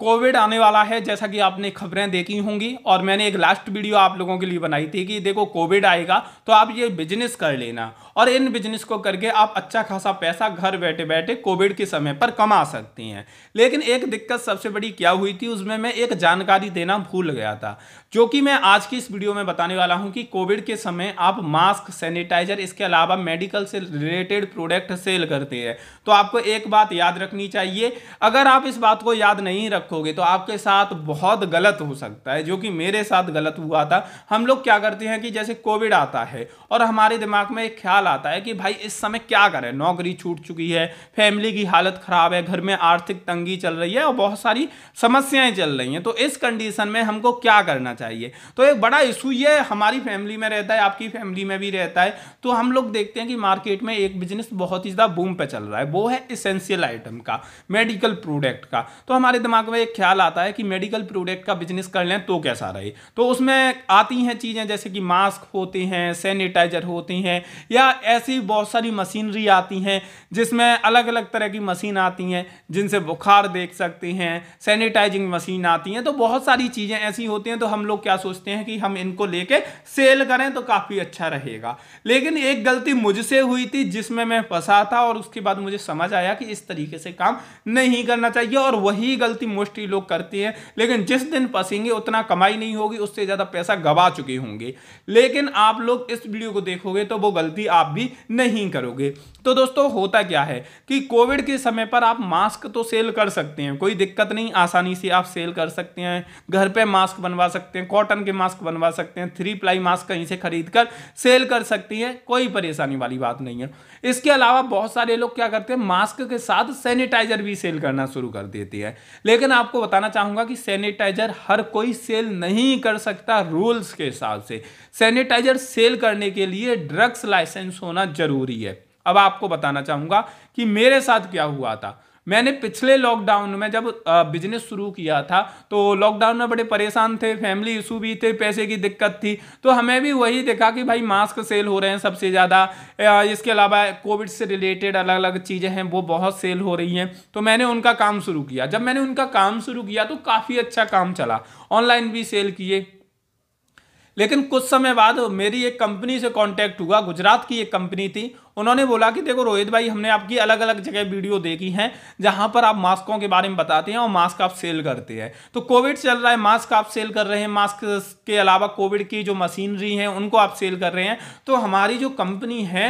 Covid आने वाला है जैसा कि आपने खबरें देखी होंगी और मैंने एक लास्ट वीडियो आप लोगों के लिए बनाई थी कि देखो कोविड आएगा तो आप ये बिजनेस कर लेना और इन बिजनेस को करके आप अच्छा खासा पैसा घर बैठे बैठे कोविड के समय पर कमा सकती हैं लेकिन एक दिक्कत सबसे बड़ी क्या हुई थी उसमें मैं एक जानकारी देना भूल गया था जो कि मैं आज की इस वीडियो में बताने वाला हूँ कि कोविड के समय आप मास्क सैनिटाइजर इसके अलावा मेडिकल से रिलेटेड प्रोडक्ट सेल करते हैं तो आपको एक बात याद रखनी चाहिए अगर आप इस बात को याद नहीं रख रखोगे तो आपके साथ बहुत गलत हो सकता है जो कि मेरे साथ गलत हुआ था हम लोग क्या करते हैं कि जैसे कोविड आता है और हमारे दिमाग में एक ख्याल आता है कि भाई इस समय क्या करें नौकरी छूट चुकी है फैमिली की हालत ख़राब है घर में आर्थिक तंगी चल रही है और बहुत सारी समस्याएं चल रही हैं तो इस कंडीशन में हमको क्या करना चाहिए तो एक बड़ा इशू ये हमारी फैमिली में रहता है आपकी फैमिली में भी रहता है तो हम लोग देखते हैं कि मार्केट में एक बिजनेस बहुत ही ज़्यादा बूम पर चल रहा है वो है इसेंशियल आइटम का मेडिकल प्रोडक्ट का तो हमारे दिमाग में एक ख्याल आता है कि मेडिकल प्रोडक्ट का बिजनेस कर लें तो कैसा रहे तो उसमें आती हैं चीज़ें जैसे कि मास्क होते हैं सैनिटाइजर होते हैं या ऐसी बहुत सारी मशीनरी आती हैं जिसमें अलग अलग तरह की मशीन आती हैं जिनसे बुखार देख सकते हैं सैनिटाइजिंग मशीन आती हैं तो बहुत सारी चीज़ें ऐसी होती हैं तो हम लोग क्या सोचते हैं कि हम इनको लेके सेल करें तो काफ़ी अच्छा रहेगा लेकिन एक गलती मुझसे हुई थी जिसमें मैं फंसा था और उसके बाद मुझे समझ आया कि इस तरीके से काम नहीं करना चाहिए और वही गलती मुझ संगोष्ठी लोग करते हैं लेकिन जिस दिन फंसेंगे उतना कमाई नहीं होगी उससे ज़्यादा पैसा गवा चुके होंगे लेकिन आप लोग इस वीडियो को देखोगे तो वो गलती आप भी नहीं करोगे तो दोस्तों होता क्या है कि कोविड के समय पर आप मास्क तो सेल कर सकते हैं कोई दिक्कत नहीं आसानी से आप सेल कर सकते हैं घर पे मास्क बनवा सकते हैं कॉटन के मास्क बनवा सकते हैं थ्री प्लाई मास्क कहीं से खरीद कर सेल कर सकती हैं कोई परेशानी वाली बात नहीं है इसके अलावा बहुत सारे लोग क्या करते हैं मास्क के साथ सैनिटाइजर भी सेल करना शुरू कर देते हैं लेकिन आपको बताना चाहूंगा कि सैनिटाइजर हर कोई सेल नहीं कर सकता रूल्स के हिसाब से सैनिटाइजर सेल करने के लिए ड्रग्स लाइसेंस होना जरूरी है अब आपको बताना चाहूंगा कि मेरे साथ क्या हुआ था मैंने पिछले लॉकडाउन में जब बिजनेस शुरू किया था तो लॉकडाउन में बड़े परेशान थे फैमिली इशू भी थे पैसे की दिक्कत थी तो हमें भी वही देखा कि भाई मास्क सेल हो रहे हैं सबसे ज़्यादा इसके अलावा कोविड से रिलेटेड अलग अलग चीज़ें हैं वो बहुत सेल हो रही हैं तो मैंने उनका काम शुरू किया जब मैंने उनका काम शुरू किया तो काफ़ी अच्छा काम चला ऑनलाइन भी सेल किए लेकिन कुछ समय बाद मेरी एक कंपनी से कांटेक्ट हुआ गुजरात की एक कंपनी थी उन्होंने बोला कि देखो रोहित भाई हमने आपकी अलग अलग जगह वीडियो देखी हैं जहां पर आप मास्कों के बारे में बताते हैं और मास्क आप सेल करते हैं तो कोविड चल रहा है मास्क आप सेल कर रहे हैं मास्क के अलावा कोविड की जो मशीनरी है उनको आप सेल कर रहे हैं तो हमारी जो कंपनी है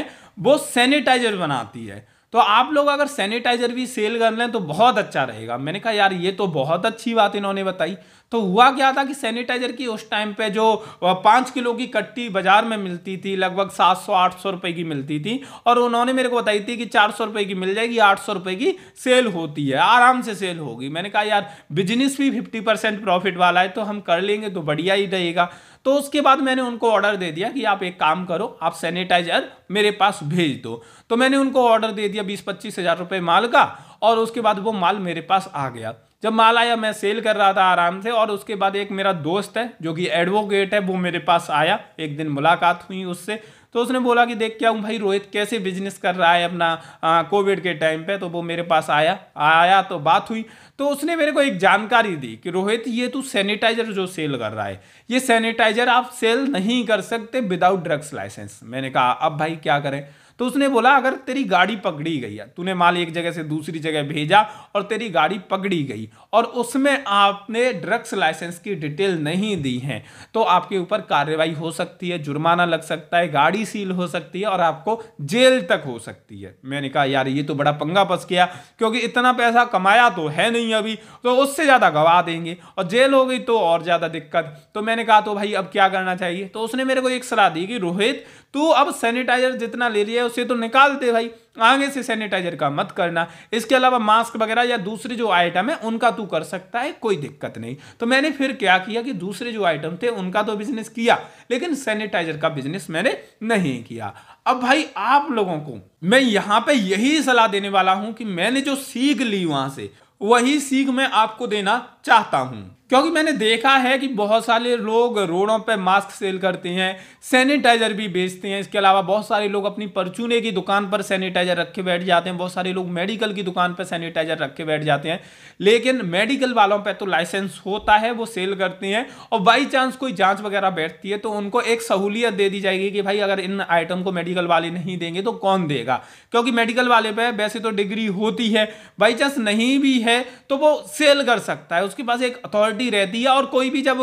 वो सैनिटाइजर बनाती है तो आप लोग अगर सैनिटाइजर भी सेल कर लें तो बहुत अच्छा रहेगा मैंने कहा यार ये तो बहुत अच्छी बात इन्होंने बताई तो हुआ क्या था कि सैनिटाइजर की उस टाइम पे जो पाँच किलो की कट्टी बाजार में मिलती थी लगभग सात सौ आठ सौ रुपये की मिलती थी और उन्होंने मेरे को बताई थी कि चार सौ रुपये की मिल जाएगी आठ सौ रुपये की सेल होती है आराम से सेल होगी मैंने कहा यार बिजनेस भी फिफ्टी परसेंट प्रॉफिट वाला है तो हम कर लेंगे तो बढ़िया ही रहेगा तो उसके बाद मैंने उनको ऑर्डर दे दिया कि आप एक काम करो आप सैनिटाइजर मेरे पास भेज दो तो मैंने उनको ऑर्डर दे दिया बीस पच्चीस हज़ार रुपये माल का और उसके बाद वो माल मेरे पास आ गया जब माल आया मैं सेल कर रहा था आराम से और उसके बाद एक मेरा दोस्त है जो कि एडवोकेट है वो मेरे पास आया एक दिन मुलाकात हुई उससे तो उसने बोला कि देख क्या हूँ भाई रोहित कैसे बिजनेस कर रहा है अपना कोविड के टाइम पे तो वो मेरे पास आया आया तो बात हुई तो उसने मेरे को एक जानकारी दी कि रोहित ये तू सैनिटाइजर जो सेल कर रहा है ये सैनिटाइजर आप सेल नहीं कर सकते विदाउट ड्रग्स लाइसेंस मैंने कहा अब भाई क्या करें तो उसने बोला अगर तेरी गाड़ी पकड़ी गई है तूने माल एक जगह से दूसरी जगह भेजा और तेरी गाड़ी पकड़ी गई और उसमें आपने ड्रग्स लाइसेंस की डिटेल नहीं दी है तो आपके ऊपर कार्रवाई हो सकती है जुर्माना लग सकता है गाड़ी सील हो सकती है और आपको जेल तक हो सकती है मैंने कहा यार ये तो बड़ा पंगा पस गया क्योंकि इतना पैसा कमाया तो है नहीं अभी तो उससे ज़्यादा गवा देंगे और जेल हो गई तो और ज़्यादा दिक्कत तो मैंने कहा तो भाई अब क्या करना चाहिए तो उसने मेरे को एक सलाह दी कि रोहित तू अब सैनिटाइजर जितना ले लिया उसे तो निकाल दे भाई आगे से सैनिटाइजर का मत करना इसके अलावा मास्क वगैरह या दूसरे जो आइटम है उनका तू कर सकता है कोई दिक्कत नहीं तो मैंने फिर क्या किया कि दूसरे जो आइटम थे उनका तो बिजनेस किया लेकिन सैनिटाइजर का बिजनेस मैंने नहीं किया अब भाई आप लोगों को मैं यहां पर यही सलाह देने वाला हूं कि मैंने जो सीख ली वहां से वही सीख मैं आपको देना चाहता हूं क्योंकि मैंने देखा है कि बहुत सारे लोग रोडों पर मास्क सेल करते हैं सैनिटाइजर भी बेचते हैं इसके अलावा बहुत सारे लोग अपनी परचूने की दुकान पर सैनिटाइजर रखे बैठ जाते हैं बहुत सारे लोग मेडिकल की दुकान पर सैनिटाइजर रखे बैठ जाते हैं लेकिन मेडिकल वालों पर तो लाइसेंस होता है वो सेल करते हैं और बाई चांस कोई जाँच वगैरह बैठती है तो उनको एक सहूलियत दे दी जाएगी कि भाई अगर इन आइटम को मेडिकल वाले नहीं देंगे तो कौन देगा क्योंकि मेडिकल वाले पर वैसे तो डिग्री होती है बाई चांस नहीं भी है तो वो सेल कर सकता है उसके पास एक अथॉरिटी प्रॉपर्टी रहती है और कोई भी जब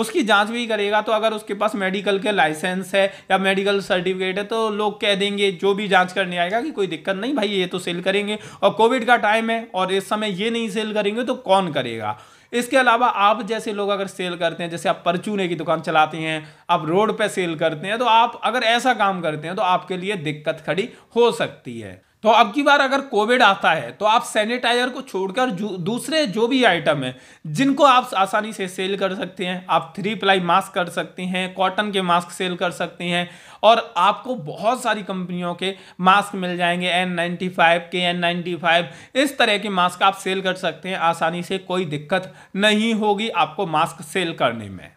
उसकी जांच भी करेगा तो अगर उसके पास मेडिकल के लाइसेंस है या मेडिकल सर्टिफिकेट है तो लोग कह देंगे जो भी जांच करने आएगा कि कोई दिक्कत नहीं भाई ये तो सेल करेंगे और कोविड का टाइम है और इस समय ये नहीं सेल करेंगे तो कौन करेगा इसके अलावा आप जैसे लोग अगर सेल करते हैं जैसे आप परचूने की दुकान चलाते हैं आप रोड पर सेल करते हैं तो आप अगर ऐसा काम करते हैं तो आपके लिए दिक्कत खड़ी हो सकती है तो अब की बार अगर कोविड आता है तो आप सैनिटाइजर को छोड़कर दूसरे जो भी आइटम है जिनको आप आसानी से सेल कर सकते हैं आप थ्री प्लाई मास्क कर सकते हैं कॉटन के मास्क सेल कर सकते हैं और आपको बहुत सारी कंपनियों के मास्क मिल जाएंगे N ninety five K N ninety five इस तरह के मास्क आप सेल कर सकते हैं आसानी से कोई दिक्कत नहीं होगी आपको मास्क सेल करने में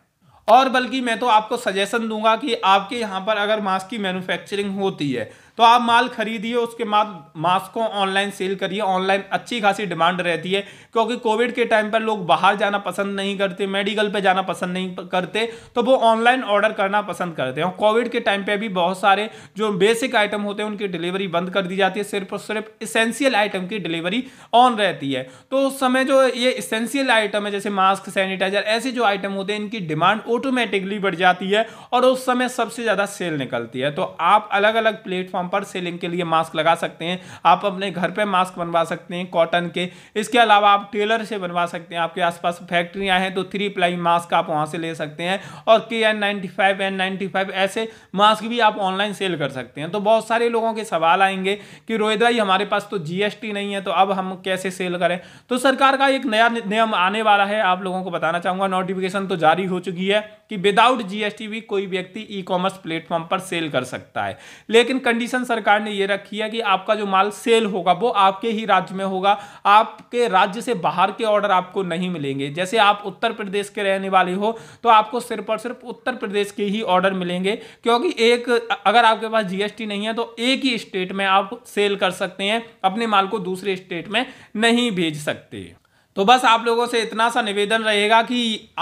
और बल्कि मैं तो आपको सजेशन दूंगा कि आपके यहाँ पर अगर मास्क की मैन्युफैक्चरिंग होती है तो आप माल खरीदिए उसके बाद मास्क को ऑनलाइन सेल करिए ऑनलाइन अच्छी खासी डिमांड रहती है क्योंकि कोविड के टाइम पर लोग बाहर जाना पसंद नहीं करते मेडिकल पे जाना पसंद नहीं करते तो वो ऑनलाइन ऑर्डर करना पसंद करते हैं कोविड के टाइम पे भी बहुत सारे जो बेसिक आइटम होते हैं उनकी डिलीवरी बंद कर दी जाती है सिर्फ और सिर्फ इसेंशियल आइटम की डिलीवरी ऑन रहती है तो उस समय जो ये इसेंशियल आइटम है जैसे मास्क सैनिटाइजर ऐसे जो आइटम होते हैं इनकी डिमांड ऑटोमेटिकली बढ़ जाती है और उस समय सबसे ज़्यादा सेल निकलती है तो आप अलग अलग प्लेटफॉर्म पर सेलिंग के लिए मास्क लगा सकते हैं आप अपने घर पर मास्क बनवा सकते हैं कॉटन के इसके अलावा आप टेलर से बनवा सकते हैं आपके आसपास फैक्ट्रियां हैं तो थ्री प्लाई मास्क आप वहां से ले सकते हैं और K N ninety five N ninety five ऐसे मास्क भी आप ऑनलाइन सेल कर सकते हैं तो बहुत सारे लोगों के सवाल आएंगे कि रोहित भाई हमारे पास तो जीएसटी नहीं है तो अब हम कैसे सेल करें तो सरकार का एक नया नियम आने वाला है आप लोगों को बताना चाहूँगा नोटिफिकेशन तो जारी हो चुकी है कि विदाउट जीएसटी भी कोई व्यक्ति ई कॉमर्स प्लेटफॉर्म पर सेल कर सकता है लेकिन कंडीशन सरकार ने यह रखी है कि आपका जो माल सेल होगा वो आपके ही राज्य में होगा आपके राज्य से बाहर के ऑर्डर आपको नहीं मिलेंगे जैसे आप उत्तर प्रदेश के रहने वाले हो तो आपको सिर्फ और सिर्फ उत्तर प्रदेश के ही ऑर्डर मिलेंगे क्योंकि एक अगर आपके पास जीएसटी नहीं है तो एक ही स्टेट में आप सेल कर सकते हैं अपने माल को दूसरे स्टेट में नहीं भेज सकते तो बस आप लोगों से इतना सा निवेदन रहेगा कि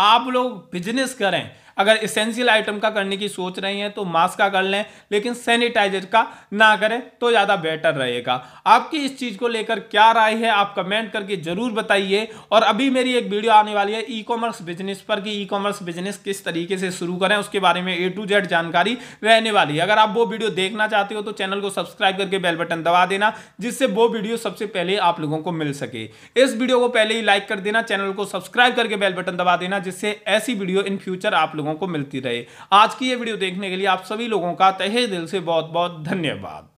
आप लोग बिजनेस करें अगर इसेंशियल आइटम का करने की सोच रहे हैं तो मास्क का कर लें लेकिन सैनिटाइजर का ना करें तो ज़्यादा बेटर रहेगा आपकी इस चीज़ को लेकर क्या राय है आप कमेंट करके ज़रूर बताइए और अभी मेरी एक वीडियो आने वाली है ई कॉमर्स बिजनेस पर कि ई कॉमर्स बिजनेस किस तरीके से शुरू करें उसके बारे में ए टू जेड जानकारी रहने वाली है अगर आप वो वीडियो देखना चाहते हो तो चैनल को सब्सक्राइब करके बेल बटन दबा देना जिससे वो वीडियो सबसे पहले आप लोगों को मिल सके इस वीडियो को पहले ही लाइक कर देना चैनल को सब्सक्राइब करके बेल बटन दबा देना जिससे ऐसी वीडियो इन फ्यूचर आप लोगों लोगों को मिलती रहे आज की ये वीडियो देखने के लिए आप सभी लोगों का तहे दिल से बहुत बहुत धन्यवाद